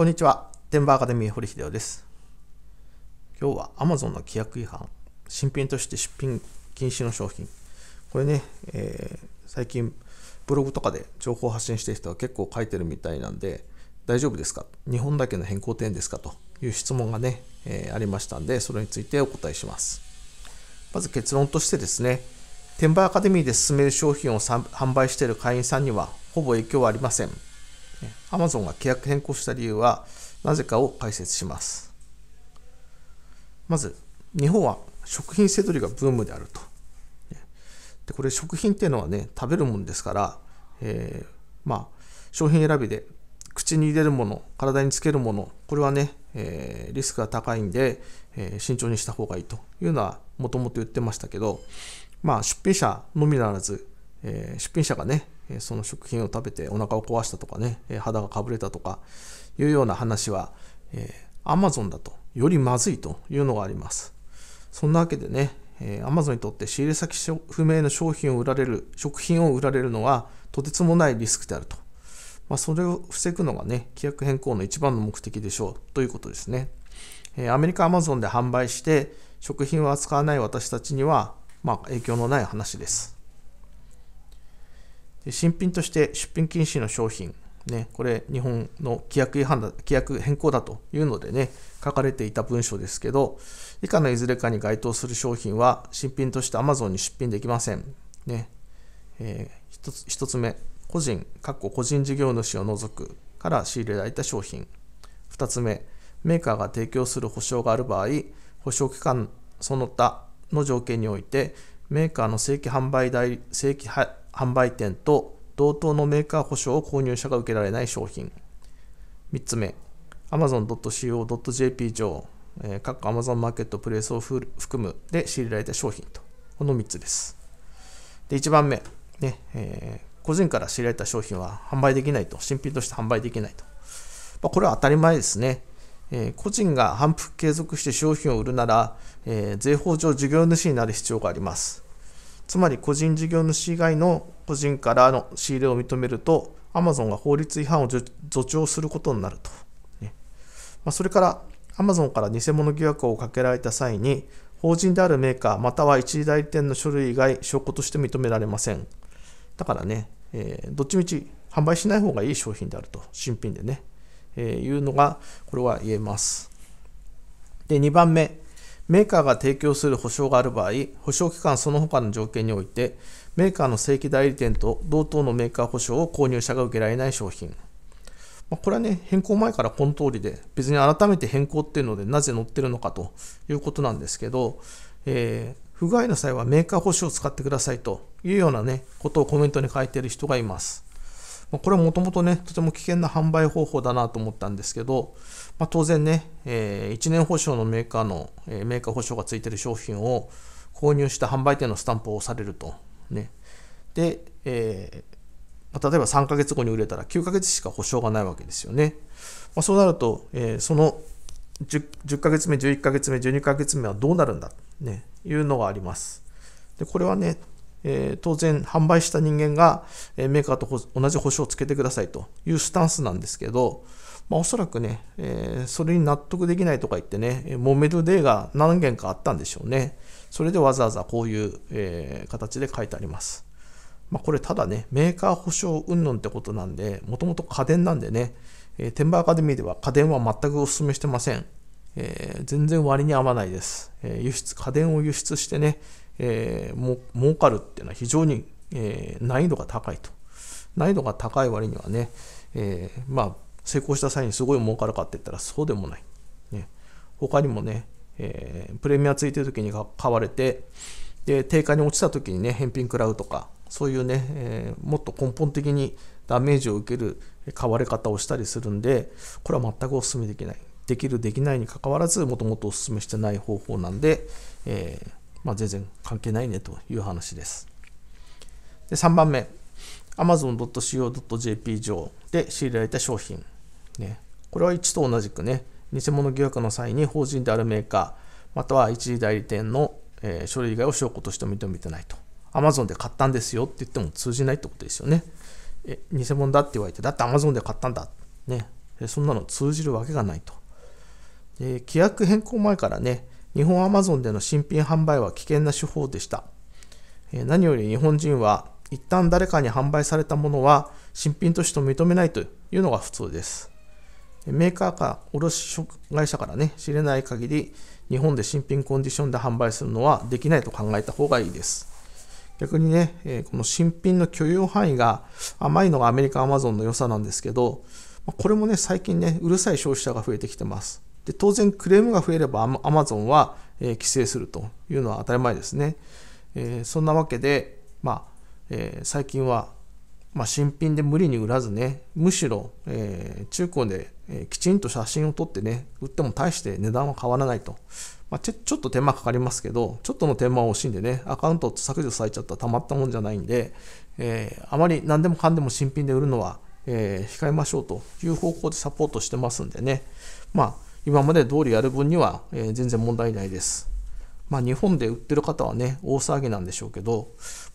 こんにちは。デンバーアカデミー堀秀夫です。今日は Amazon の規約違反、新品として出品禁止の商品。これね、えー、最近ブログとかで情報発信してる人は結構書いてるみたいなんで、大丈夫ですか日本だけの変更点ですかという質問がね、えー、ありましたんで、それについてお答えします。まず結論としてですね、転売アカデミーで進める商品を販売している会員さんには、ほぼ影響はありません。Amazon が契約変更した理由はなぜかを解説します。まず、日本は食品セドリがブームであると。でこれ食品っていうのはね、食べるもんですから、えー、まあ、商品選びで口に入れるもの、体につけるもの、これはね、えー、リスクが高いんで、えー、慎重にした方がいいというのはもともと言ってましたけど、まあ、出品者のみならず、えー、出品者がね、その食品を食べてお腹を壊したとかね、肌がかぶれたとかいうような話は、えー、Amazon だとよりまずいというのがあります。そんなわけでね、えー、Amazon にとって仕入れ先不明の商品を売られる、食品を売られるのはとてつもないリスクであると。まあ、それを防ぐのがね、規約変更の一番の目的でしょうということですね。えアメリカ Amazon で販売して食品を扱わない私たちには、まあ、影響のない話です。で新品として出品禁止の商品、ね、これ日本の規約違反だ、規約変更だというのでね、書かれていた文章ですけど、以下のいずれかに該当する商品は新品として Amazon に出品できません。ねえー、つ1つ目、個人、個人事業主を除くから仕入れられた商品。2つ目、メーカーが提供する保証がある場合、保証期間その他の条件において、メーカーの正規販売代理正規販売店と同等のメーカー保証を購入者が受けられない商品。3つ目、amazon.co.jp 上、ー、各 Amazon マーケットプレイスを含むで仕入れられた商品と。この3つです。で、1番目、ねえー、個人から仕入れられた商品は販売できないと、新品として販売できないと。まあ、これは当たり前ですね。えー、個人が反復継続して商品を売るなら、えー、税法上事業主になる必要があります。つまり個人事業主以外の個人からの仕入れを認めると、アマゾンが法律違反を助長することになると。ねまあ、それから、アマゾンから偽物疑惑をかけられた際に、法人であるメーカーまたは一代理店の書類以外証拠として認められません。だからね、えー、どっちみち販売しない方がいい商品であると、新品でね、えー、いうのが、これは言えます。で、2番目、メーカーが提供する保証がある場合、保証期間その他の条件において、メーカーの正規代理店と同等のメーカー保証を購入者が受けられない商品。まあ、これはね、変更前からこの通りで、別に改めて変更っていうのでなぜ載ってるのかということなんですけど、えー、不具合の際はメーカー保証を使ってくださいというようなね、ことをコメントに書いている人がいます。まこれはもともとね、とても危険な販売方法だなと思ったんですけど、まあ、当然ね、えー、1年保証のメーカーの、えー、メーカー保証がついている商品を購入した販売店のスタンプを押されると。ね、で、えまあ、例えば3ヶ月後に売れたら9ヶ月しか保証がないわけですよね。まあ、そうなると、えその 10, 10ヶ月目、11ヶ月目、12ヶ月目はどうなるんだ、ね、いうのがあります。でこれはね、えー、当然販売した人間が、えー、メーカーと同じ保証をつけてくださいというスタンスなんですけど、まあ、おそらくね、えー、それに納得できないとか言ってね、揉める例が何件かあったんでしょうね。それでわざわざこういう、え形で書いてあります。まあ、これただね、メーカー保証云々ってことなんで、もともと家電なんでね、えー、テンバーアカデミーでは家電は全くお勧めしてません。えー、全然割に合わないです、えー、輸出。家電を輸出してね、えー、も儲かるっていうのは非常に、えー、難易度が高いと。難易度が高い割にはね、えー、まあ、成功した際にすごい儲かるかって言ったらそうでもない。ね、他にもね、えー、プレミアついてる時に買われて、で、定価に落ちた時にね、返品食らうとか、そういうね、えー、もっと根本的にダメージを受ける買われ方をしたりするんで、これは全くお勧めできない。できる、できないにかかわらず、もともとお勧めしてない方法なんで、えーまあ、全然関係ないねという話です。で3番目、amazon.co.jp 上で仕入れられた商品。ね、これは1と同じくね、偽物疑惑の際に法人であるメーカー、または一時代理店の、えー、書類以外を証拠として認めてないと。Amazon で買ったんですよって言っても通じないってことですよね。え、偽物だって言われて、だって Amazon で買ったんだ。ね、そんなの通じるわけがないと。規約変更前からね、日本アマゾンでの新品販売は危険な手法でした。何より日本人は一旦誰かに販売されたものは新品として認めないというのが普通です。メーカーか卸会社からね、知れない限り日本で新品コンディションで販売するのはできないと考えた方がいいです。逆にね、この新品の許容範囲が甘いのがアメリカアマゾンの良さなんですけど、これもね、最近ね、うるさい消費者が増えてきてます。で当然クレームが増えれば Amazon は、え規制するというのは当たり前ですね。えそんなわけで、まあえ最近は、まあ、新品で無理に売らずね、むしろ、え中古で、えきちんと写真を撮ってね、売っても大して値段は変わらないと。まあ、ちょっと手間かかりますけど、ちょっとの手間を惜しんでね、アカウント削除されちゃったらたまったもんじゃないんで、えー、あまり何でもかんでも新品で売るのは、えー、控えましょうという方向でサポートしてますんでね、まあ、今まで通りやる分には、え全然問題ないです。まあ、日本で売ってる方はね、大騒ぎなんでしょうけど、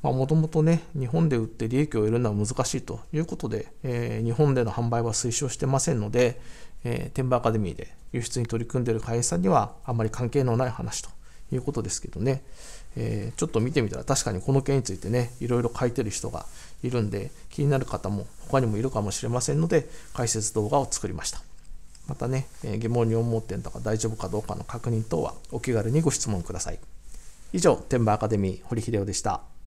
もともとね、日本で売って利益を得るのは難しいということで、えー、日本での販売は推奨してませんので、えー、天馬アカデミーで輸出に取り組んでる会社にはあんまり関係のない話ということですけどね、えー、ちょっと見てみたら確かにこの件についてね、いろいろ書いてる人がいるんで、気になる方も他にもいるかもしれませんので、解説動画を作りました。またね、え疑問に思ってんとか大丈夫かどうかの確認等はお気軽にご質問ください。以上、天馬アカデミー堀秀夫でした。